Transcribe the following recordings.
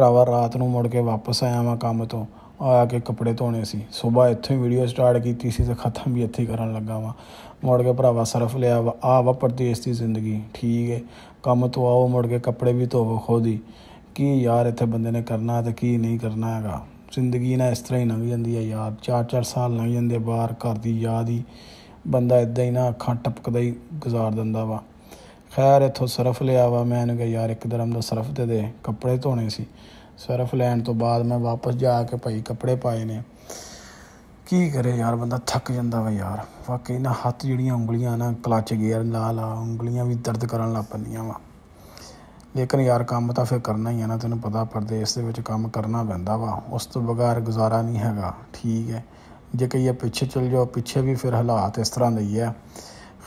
ਭਰਾਵਾ ਰਾਤ ਨੂੰ ਮੁੜ ਕੇ ਵਾਪਸ ਆਇਆ ਮੈਂ ਕੰਮ ਤੋਂ ਆ ਕੇ ਕੱਪੜੇ ਧੋਣੇ ਸੀ ਸਵੇਰ ਇੱਥੇ ਵੀਡੀਓ ਸਟਾਰਟ ਕੀਤੀ ਸੀ ਤੇ ਖਤਮ ਵੀ ਇੱਥੇ ਕਰਨ ਲੱਗਾ ਵਾਂ ਮੁੜ ਕੇ ਭਰਾਵਾ ਸਰਫ ਲਿਆ ਵਾ ਆ ਵਾ ਪਰਦੇਸ ਦੀ ਜ਼ਿੰਦਗੀ ਠੀਕ ਹੈ ਕੰਮ ਤੋਂ ਆਓ ਮੁੜ ਕੇ ਕੱਪੜੇ ਵੀ ਧੋਵੋ ਖੋਦੀ ਕੀ ਯਾਰ ਇੱਥੇ ਬੰਦੇ ਨੇ ਕਰਨਾ ਤੇ ਕੀ ਨਹੀਂ ਕਰਨਾ ਹੈਗਾ ਜ਼ਿੰਦਗੀ ਨਾ ਇਸ ਤਰ੍ਹਾਂ ਹੀ ਲੰਘ ਜਾਂਦੀ ਹੈ ਯਾਰ ਚਾਰ ਚਾਰ ਸਾਲ ਲੰਘ ਜਾਂਦੇ ਬਾਹਰ ਘਰ ਦੀ ਯਾਦ ਹੀ ਬੰਦਾ ਇਦਾਂ ਹੀ ਨਾ ਅੱਖਾਂ ਟਪਕਦਾ ਹੀ ਗੁਜ਼ਾਰ ਦਿੰਦਾ ਵਾ ਖੈਰ ਇਥੋਂ ਸਰਫ ਵਾ ਮੈਂ ਇਹਨੂੰ ਯਾਰ ਇੱਕ ਦਰਮ ਦਾ ਸਰਫ ਤੇ ਦੇ ਕੱਪੜੇ ਧੋਣੇ ਸੀ ਸਰਫ ਲੈਣ ਤੋਂ ਬਾਅਦ ਮੈਂ ਵਾਪਸ ਜਾ ਕੇ ਭਾਈ ਕੱਪੜੇ ਪਾਏ ਨੇ ਕੀ ਕਰੇ ਯਾਰ ਬੰਦਾ ਥੱਕ ਜਾਂਦਾ ਵਾ ਯਾਰ ਵਾਕਈ ਨਾ ਹੱਥ ਜਿਹੜੀਆਂ ਉਂਗਲੀਆਂ ਨਾ ਕਲਚ ਗੇਅਰ ਲਾ ਲਾ ਉਂਗਲੀਆਂ ਵੀ ਦਰਦ ਕਰਨ ਲੱਗ ਪੰਦੀਆਂ ਵਾ ਲੇਕਿਨ ਯਾਰ ਕੰਮ ਤਾਂ ਫਿਰ ਕਰਨਾ ਹੀ ਆ ਨਾ ਤੈਨੂੰ ਪਤਾ ਪਰਦੇਸ ਦੇ ਵਿੱਚ ਕੰਮ ਕਰਨਾ ਪੈਂਦਾ ਵਾ ਉਸ ਤੋਂ ਬਗਾਰ ਗੁਜ਼ਾਰਾ ਨਹੀਂ ਹੈਗਾ ਠੀਕ ਹੈ ਜੇ ਕਈ ਪਿੱਛੇ ਚਲ ਜਾਓ ਪਿੱਛੇ ਵੀ ਫਿਰ ਹਾਲਾਤ ਇਸ ਤਰ੍ਹਾਂ ਦੇ ਹੀ ਆ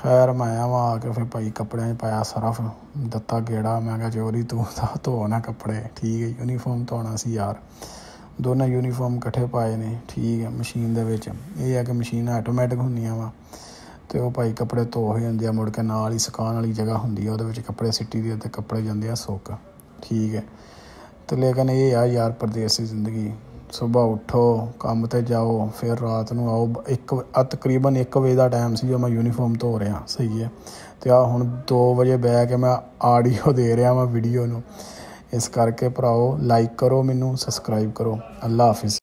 ਖੈਰ ਮੈਂ ਆਵਾ ਆ ਕੇ ਫਿਰ ਭਾਈ ਕੱਪੜਿਆਂ 'ਚ ਪਾਇਆ ਸਰਫ ਦਿੱਤਾ ਗੇੜਾ ਮੈਂ ਕਿਹਾ ਜੋਰੀ ਤੂੰ ਤਾਂ ਧੋ ਨਾ ਕੱਪੜੇ ਠੀਕ ਹੈ ਯੂਨੀਫਾਰਮ ਧੋਣਾ ਸੀ ਯਾਰ ਦੋਨਾਂ ਯੂਨੀਫਾਰਮ ਇਕੱਠੇ ਪਾਏ ਨੇ ਠੀਕ ਹੈ ਮਸ਼ੀਨ ਦੇ ਵਿੱਚ ਇਹ ਹੈ ਕਿ ਮਸ਼ੀਨ ਆਟੋਮੈਟਿਕ ਹੁੰਦੀਆਂ ਵਾ ਤੇ ਉਹ ਭਾਈ ਕੱਪੜੇ ਧੋ ਹੋ ਜਾਂਦੇ ਆ ਮੁੜ ਕੇ ਨਾਲ ਹੀ ਸੁਕਾਉਣ ਵਾਲੀ ਜਗ੍ਹਾ ਹੁੰਦੀ ਆ ਉਹਦੇ ਵਿੱਚ ਕੱਪੜੇ ਸਿੱਟੀ ਦੇ ਤੇ ਕੱਪੜੇ ਜਾਂਦੇ ਆ ਸੁੱਕ ਠੀਕ ਹੈ ਤੇ ਲੇਕਿਨ ਇਹ ਆ ਯਾਰ ਪਰਦੇਸੀ ਜ਼ਿੰਦਗੀ ਸਵੇਰ ਉੱਠੋ ਕੰਮ ਤੇ ਜਾਓ ਫਿਰ ਰਾਤ ਨੂੰ ਆਓ ਇੱਕ ਆ ਤਕਰੀਬਨ 1 ਵਜੇ ਦਾ ਟਾਈਮ ਸੀ ਜੋ ਮੈਂ ਯੂਨੀਫਾਰਮ ਧੋ ਰਿਹਾ ਸਹੀ ਹੈ ਤੇ ਆ ਹੁਣ 2 ਵਜੇ ਬੈ ਕੇ ਮੈਂ ਆਡੀਓ ਦੇ ਰਿਹਾ ਮੈਂ ਵੀਡੀਓ ਨੂੰ ਇਸ ਕਰਕੇ ਭਰਾਓ ਲਾਈਕ ਕਰੋ ਮੈਨੂੰ ਸਬਸਕ੍ਰਾਈਬ ਕਰੋ ਅੱਲਾ ਹਾਫਿਜ਼